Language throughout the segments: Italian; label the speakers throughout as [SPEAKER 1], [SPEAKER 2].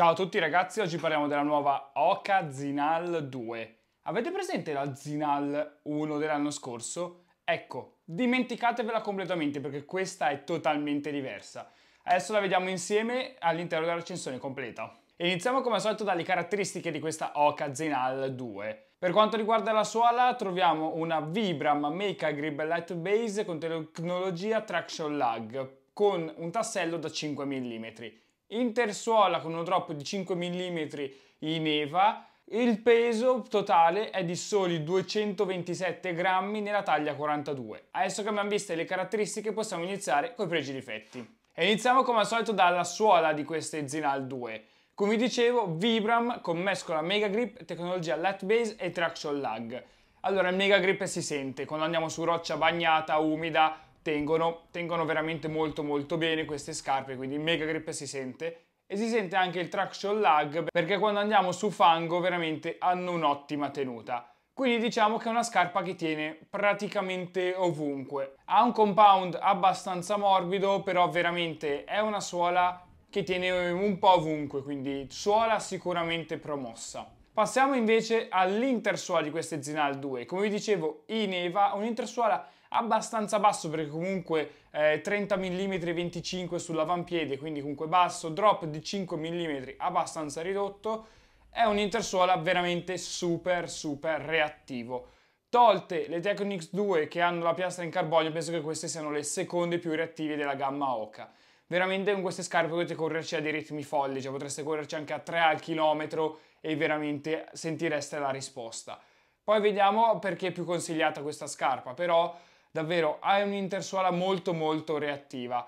[SPEAKER 1] Ciao a tutti ragazzi, oggi parliamo della nuova Oca Zinal 2. Avete presente la Zinal 1 dell'anno scorso? Ecco, dimenticatevela completamente perché questa è totalmente diversa. Adesso la vediamo insieme all'interno della recensione completa. Iniziamo come al solito dalle caratteristiche di questa Oca Zinal 2. Per quanto riguarda la suola troviamo una Vibram Make Grip Light Base con tecnologia Traction Lag con un tassello da 5 mm intersuola con uno drop di 5 mm in EVA, il peso totale è di soli 227 grammi nella taglia 42. Adesso che abbiamo visto le caratteristiche possiamo iniziare con i pregi e difetti. E iniziamo come al solito dalla suola di queste Zinal 2. Come dicevo, Vibram con mescola Mega Grip, tecnologia Light Base e Traction Lag. Allora, il Mega Grip si sente quando andiamo su roccia bagnata, umida tengono, tengono veramente molto molto bene queste scarpe, quindi il mega grip si sente e si sente anche il traction lag perché quando andiamo su fango veramente hanno un'ottima tenuta. Quindi diciamo che è una scarpa che tiene praticamente ovunque. Ha un compound abbastanza morbido, però veramente è una suola che tiene un po' ovunque, quindi suola sicuramente promossa. Passiamo invece all'intersuola di queste Zinal 2. Come vi dicevo, in Eva un'intersuola abbastanza basso perché comunque eh, 30 mm 25 sull'avampiede, quindi comunque basso, drop di 5 mm abbastanza ridotto, è un intersuola veramente super super reattivo. Tolte le Technics 2 che hanno la piastra in carbonio, penso che queste siano le seconde più reattive della gamma Oka Veramente con queste scarpe potete correrci a dei ritmi folli, cioè potreste correrci anche a 3 al chilometro e veramente sentireste la risposta. Poi vediamo perché è più consigliata questa scarpa, però Davvero, ha un'intersuola molto molto reattiva.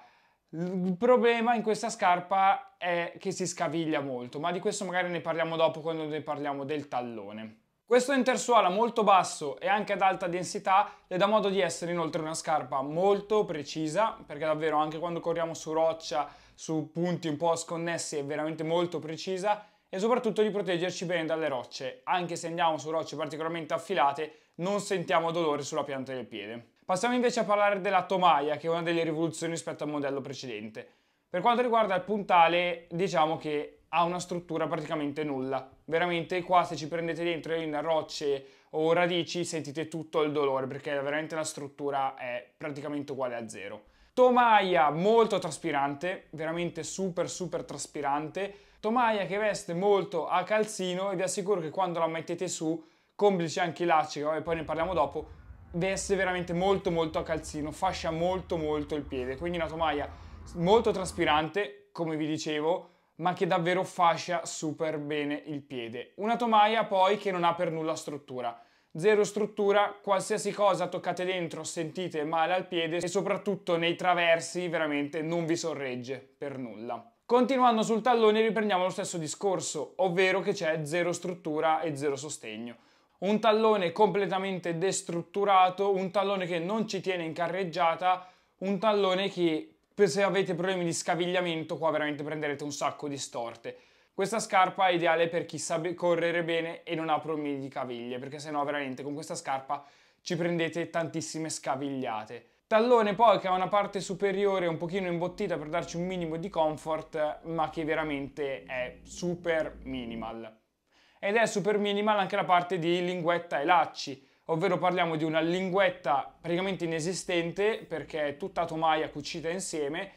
[SPEAKER 1] Il problema in questa scarpa è che si scaviglia molto, ma di questo magari ne parliamo dopo quando ne parliamo del tallone. Questo intersuola molto basso e anche ad alta densità le dà modo di essere inoltre una scarpa molto precisa, perché davvero anche quando corriamo su roccia, su punti un po' sconnessi è veramente molto precisa e soprattutto di proteggerci bene dalle rocce, anche se andiamo su rocce particolarmente affilate non sentiamo dolore sulla pianta del piede. Passiamo invece a parlare della tomaia, che è una delle rivoluzioni rispetto al modello precedente. Per quanto riguarda il puntale, diciamo che ha una struttura praticamente nulla. Veramente qua se ci prendete dentro in rocce o radici sentite tutto il dolore, perché veramente la struttura è praticamente uguale a zero. Tomaia molto traspirante, veramente super super traspirante. Tomaia che veste molto a calzino e vi assicuro che quando la mettete su, complici anche i lacci, che poi ne parliamo dopo, veste veramente molto molto a calzino, fascia molto molto il piede, quindi una tomaia molto traspirante, come vi dicevo, ma che davvero fascia super bene il piede. Una tomaia poi che non ha per nulla struttura. Zero struttura, qualsiasi cosa toccate dentro sentite male al piede e soprattutto nei traversi veramente non vi sorregge per nulla. Continuando sul tallone riprendiamo lo stesso discorso, ovvero che c'è zero struttura e zero sostegno un tallone completamente destrutturato, un tallone che non ci tiene in carreggiata, un tallone che se avete problemi di scavigliamento qua veramente prenderete un sacco di storte. Questa scarpa è ideale per chi sa correre bene e non ha problemi di caviglie, perché sennò veramente con questa scarpa ci prendete tantissime scavigliate. Tallone poi che ha una parte superiore un pochino imbottita per darci un minimo di comfort, ma che veramente è super minimal ed è super minimal anche la parte di linguetta e lacci, ovvero parliamo di una linguetta praticamente inesistente perché è tutta tomaia cucita insieme,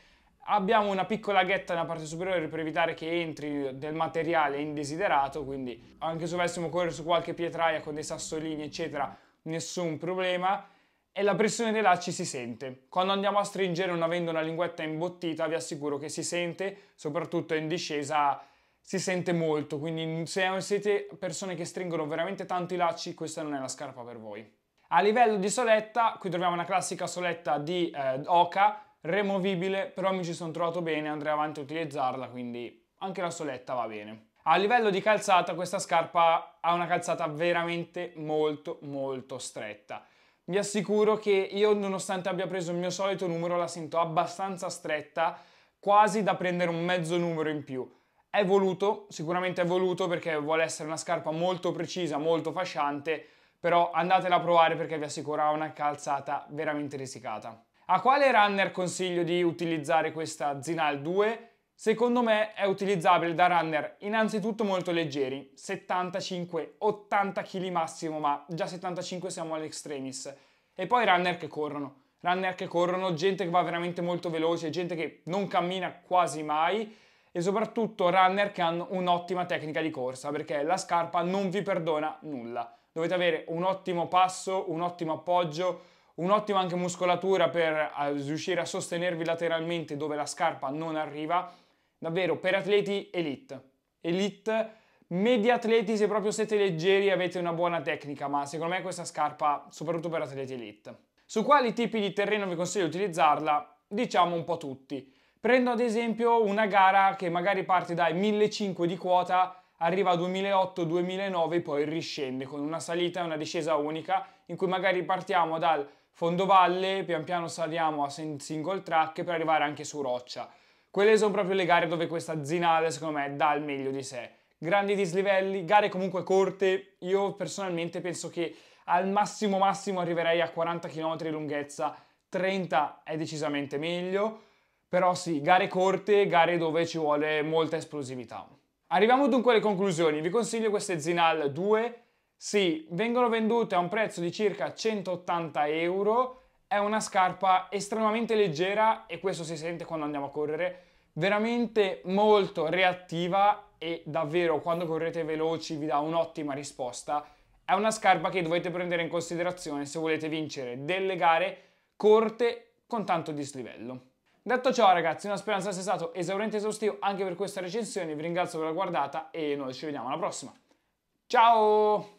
[SPEAKER 1] abbiamo una piccola ghetta nella parte superiore per evitare che entri del materiale indesiderato, quindi anche se dovessimo correre su qualche pietraia con dei sassolini eccetera, nessun problema e la pressione dei lacci si sente. Quando andiamo a stringere non avendo una linguetta imbottita vi assicuro che si sente, soprattutto in discesa si sente molto, quindi se siete persone che stringono veramente tanto i lacci, questa non è la scarpa per voi. A livello di soletta, qui troviamo una classica soletta di eh, Oca, removibile, però mi ci sono trovato bene, andrei avanti a utilizzarla, quindi anche la soletta va bene. A livello di calzata, questa scarpa ha una calzata veramente molto molto stretta. Vi assicuro che io, nonostante abbia preso il mio solito numero, la sento abbastanza stretta, quasi da prendere un mezzo numero in più è voluto, sicuramente è voluto perché vuole essere una scarpa molto precisa, molto fasciante, però andatela a provare perché vi assicura una calzata veramente risicata. A quale runner consiglio di utilizzare questa Zinal 2? Secondo me è utilizzabile da runner innanzitutto molto leggeri, 75-80 kg massimo, ma già 75 siamo all'extremis, e poi runner che corrono. Runner che corrono, gente che va veramente molto veloce, gente che non cammina quasi mai e soprattutto Runner che hanno un'ottima tecnica di corsa perché la scarpa non vi perdona nulla. Dovete avere un ottimo passo, un ottimo appoggio, un'ottima anche muscolatura per eh, riuscire a sostenervi lateralmente dove la scarpa non arriva. Davvero per atleti elite. Elite Media atleti, se proprio siete leggeri, avete una buona tecnica, ma secondo me questa scarpa, soprattutto per atleti elite. Su quali tipi di terreno vi consiglio di utilizzarla? Diciamo un po' tutti. Prendo ad esempio una gara che magari parte dai 1.500 di quota, arriva a 2008-2009 poi riscende con una salita e una discesa unica in cui magari partiamo dal fondovalle, pian piano saliamo a single track per arrivare anche su roccia. Quelle sono proprio le gare dove questa Zinale secondo me dà il meglio di sé. Grandi dislivelli, gare comunque corte, io personalmente penso che al massimo massimo arriverei a 40 km di lunghezza, 30 è decisamente meglio, però sì, gare corte, gare dove ci vuole molta esplosività. Arriviamo dunque alle conclusioni. Vi consiglio queste Zinal 2. Sì, vengono vendute a un prezzo di circa 180 euro. È una scarpa estremamente leggera e questo si sente quando andiamo a correre. Veramente molto reattiva e davvero quando correte veloci vi dà un'ottima risposta. È una scarpa che dovete prendere in considerazione se volete vincere delle gare corte con tanto dislivello. Detto ciò ragazzi, una speranza sia stato esaurente e esaustivo anche per questa recensione, vi ringrazio per la guardata e noi ci vediamo alla prossima. Ciao!